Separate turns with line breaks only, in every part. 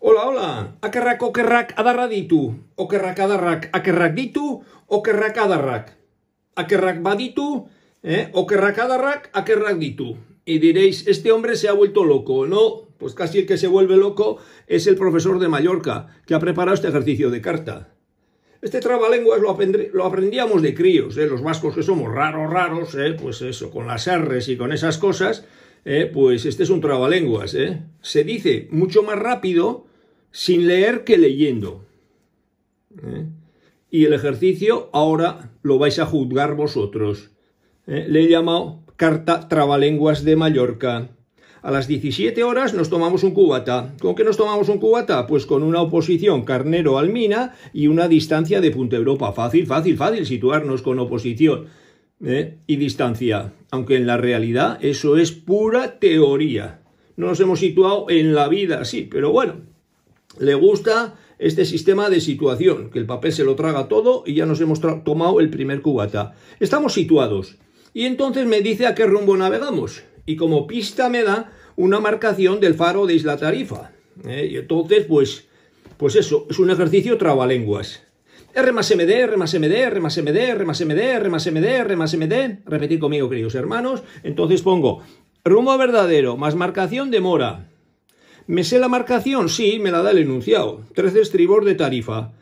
Hola, hola, akerrak okerrak adarra ditu, okerrak adarrak akerrak ditu, okerrak adarrak. Akerrak baditu, eh, okerrak adarrak akerrak ditu. Y diréis, este hombre se ha vuelto loco. No, pues casi el que se vuelve loco es el profesor de Mallorca, que ha preparado este ejercicio de carta. Este trabalenguas lo, aprendíamos de críos, eh, los vascos que somos raros, raros, eh, pues eso, con las arres y con esas cosas, eh, pues este es un trabalenguas. Se dice mucho más rápido sin leer que leyendo. ¿eh? Y el ejercicio ahora lo vais a juzgar vosotros. ¿eh? Le he llamado Carta Trabalenguas de Mallorca. A las 17 horas nos tomamos un cubata. ¿Con qué nos tomamos un cubata? Pues con una oposición carnero-almina y una distancia de Punta Europa. Fácil, fácil, fácil situarnos con oposición ¿eh? y distancia. Aunque en la realidad eso es pura teoría. No nos hemos situado en la vida, sí, pero bueno, le gusta este sistema de situación, que el papel se lo traga todo y ya nos hemos tomado el primer cubata. Estamos situados. Y entonces me dice a qué rumbo navegamos. Y como pista me da una marcación del faro de Isla Tarifa. Eh, y entonces, pues, pues eso, es un ejercicio trabalenguas. R más MD, R más MD, R más MD, R más MD, R más MD, R más MD. Repetid conmigo, queridos hermanos. Entonces pongo rumbo verdadero más marcación de mora ¿Me sé la marcación? Sí, me la da el enunciado. 13 estribor de tarifa.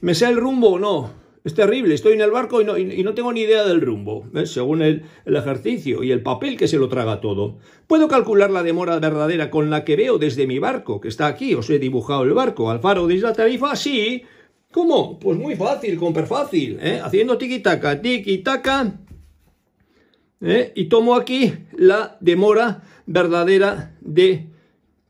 ¿Me sé el rumbo? No. Es terrible, estoy en el barco y no, tengo ni idea del rumbo, ¿eh? según el, ejercicio y el papel que se lo traga todo. Puedo calcular la demora verdadera con la que veo desde mi barco, que está aquí, os he dibujado el barco, al faro de Isla Tarifa, sí. ¿Cómo? Pues muy fácil, per fácil, ¿eh? haciendo taka y taca. y tomo aquí la demora verdadera de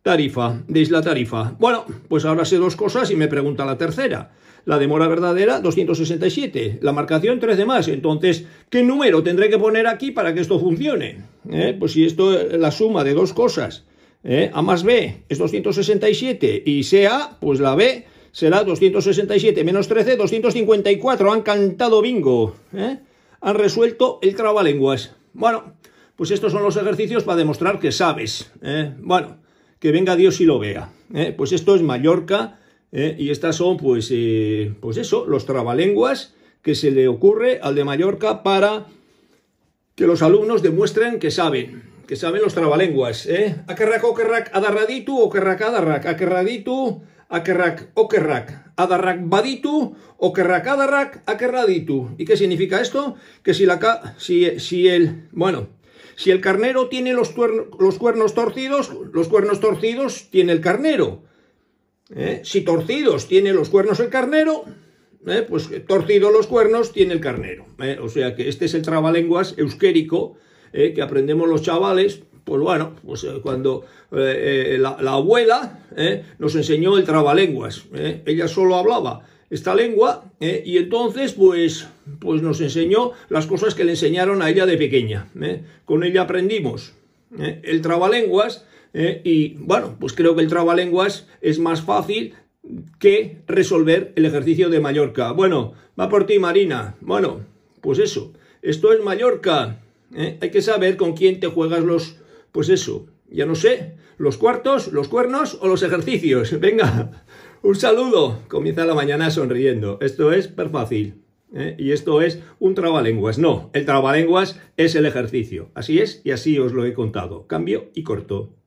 Tarifa, deis la tarifa. Bueno, pues ahora sé dos cosas y me pregunta la tercera. La demora verdadera, 267. La marcación, tres más. Entonces, ¿qué número tendré que poner aquí para que esto funcione? ¿Eh? Pues si esto es la suma de dos cosas, ¿eh? A más B es 267 y sea, pues la B será 267 menos 13, 254. Han cantado bingo. ¿eh? Han resuelto el trabalenguas. Bueno, pues estos son los ejercicios para demostrar que sabes. Bueno que venga Dios y lo vea. ¿eh? Pues esto es Mallorca ¿eh? y estas son, pues, eh, pues eso, los trabalenguas que se le ocurre al de Mallorca para que los alumnos demuestren que saben, que saben los trabalenguas. ¿eh? Akerrak, okerrak, adarraditu, okerrak, adarrak, akerraditu, akerrak, okerrak, adarrak, baditu, okerrak, adarrak, akerraditu. ¿Y qué significa esto? Que si la... si, si el... bueno... Si el carnero tiene los, cuernos torcidos, los cuernos torcidos tiene el carnero. ¿eh? Si torcidos tiene los cuernos el carnero, ¿eh? pues torcidos los cuernos tiene el carnero. ¿eh? O sea que este es el trabalenguas euskérico que aprendemos los chavales. Pues bueno, pues cuando la, abuela nos enseñó el trabalenguas, ella solo hablaba esta lengua, ¿eh? y entonces pues, pues nos enseñó las cosas que le enseñaron a ella de pequeña. ¿eh? Con ella aprendimos ¿eh? el trabalenguas, y bueno, pues creo que el trabalenguas es más fácil que resolver el ejercicio de Mallorca. Bueno, va por ti Marina. Bueno, pues eso, esto es Mallorca. Hay que saber con quién te juegas los... pues eso, ya no sé, los cuartos, los cuernos o los ejercicios. Venga. Un saludo. Comienza la mañana sonriendo. Esto es per fácil. ¿eh? Y esto es un trabalenguas. No, el trabalenguas es el ejercicio. Así es y así os lo he contado. Cambio y corto.